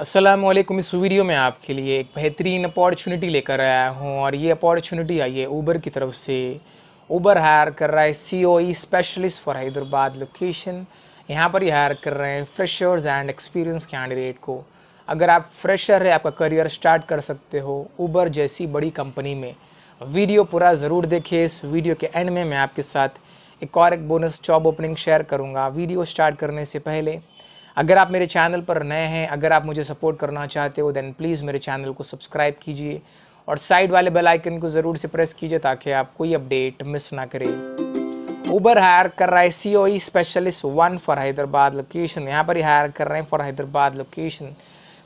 असलम इस वीडियो में आपके लिए एक बेहतरीन अपॉर्चुनिटी लेकर आया हूँ और ये अपॉर्चुनिटी आई है ऊबर की तरफ से ऊबर हायर कर रहा है C O E specialist for Hyderabad location यहाँ पर ही हायर कर रहे हैं फ्रेशर्स एंड एक्सपीरियंस कैंडिडेट को अगर आप फ्रेशर है आपका करियर स्टार्ट कर सकते हो ऊबर जैसी बड़ी कंपनी में वीडियो पूरा ज़रूर देखें इस वीडियो के एंड में मैं आपके साथ एक और एक बोनस जॉब ओपनिंग शेयर करूँगा वीडियो स्टार्ट करने से पहले अगर आप मेरे चैनल पर नए हैं अगर आप मुझे सपोर्ट करना चाहते हो देन प्लीज़ मेरे चैनल को सब्सक्राइब कीजिए और साइड वाले बेल आइकन को ज़रूर से प्रेस कीजिए ताकि आप कोई अपडेट मिस ना करें उबर हायर कर रहा है C O E specialist one for Hyderabad location यहाँ पर ही हायर कर रहे हैं for Hyderabad location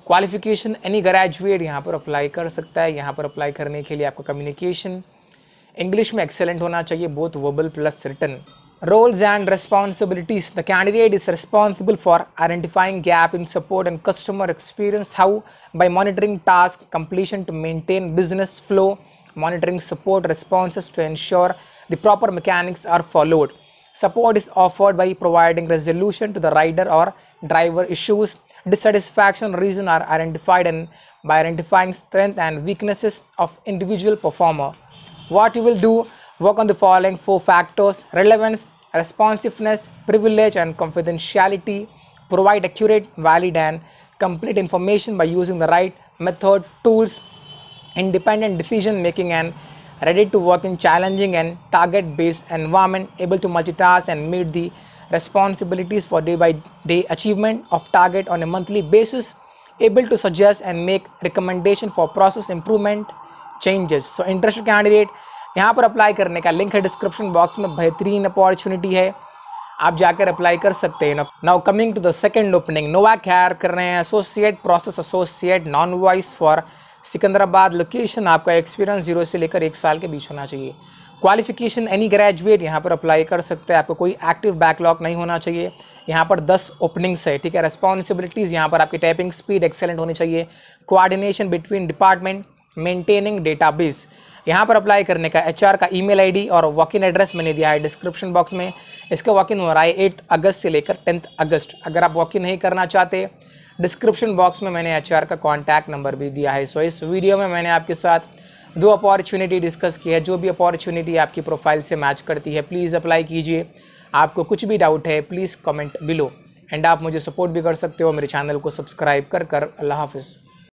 qualification any graduate यहाँ पर अप्लाई कर सकता है यहाँ पर अप्लाई करने के लिए आपका कम्युनिकेशन इंग्लिश में एक्सेलेंट होना चाहिए both verbal plus written roles and responsibilities the candidate is responsible for identifying gap in support and customer experience how by monitoring task completion to maintain business flow monitoring support responses to ensure the proper mechanics are followed support is offered by providing resolution to the rider or driver issues dissatisfaction reason are identified and by identifying strength and weaknesses of individual performer what you will do Work on the following four factors relevance, responsiveness, privilege, and confidentiality. Provide accurate, valid, and complete information by using the right method, tools, independent decision making, and ready to work in challenging and target based environment, able to multitask and meet the responsibilities for day by day achievement of target on a monthly basis, able to suggest and make recommendation for process improvement changes. So interested candidate यहाँ पर apply करने का link है description box में बेहतरीन opportunity है आप जाकर अप्लाई कर सकते हैं now coming to the second opening Nova care कर रहे हैं associate process associate non voice for Secunderabad location आपका एक्सपीरियंस जीरो से लेकर एक साल के बीच होना चाहिए क्वालिफिकेशन एनी ग्रेजुएट यहाँ पर अप्लाई कर सकते हैं आपको कोई एक्टिव बैकलॉग नहीं होना चाहिए यहाँ पर 10 ओपनिंग्स है ठीक है रेस्पॉन्सिबिलिटीज़ यहाँ पर आपकी टाइपिंग स्पीड एक्सेलेंट होनी चाहिए coordination between department maintaining database यहाँ पर अप्लाई करने का एच का ईमेल आईडी और वॉक इन एड्रेस मैंने दिया है डिस्क्रिप्शन बॉक्स में इसका वॉक इन हो रहा है एट्थ अगस्त से लेकर टेंथ अगस्त अगर आप वॉक इन नहीं करना चाहते डिस्क्रिप्शन बॉक्स में मैंने एच का कॉन्टैक्ट नंबर भी दिया है सो इस वीडियो में मैंने आपके साथ दो अपॉर्चुनिटी डिस्कस की है जो भी अपॉर्चुनिटी आपकी प्रोफाइल से मैच करती है प्लीज़ अप्लाई कीजिए आपको कुछ भी डाउट है प्लीज़ कमेंट बिलो एंड आप मुझे सपोर्ट भी कर सकते हो मेरे चैनल को सब्सक्राइब कर कर अल्लाह हाफिज़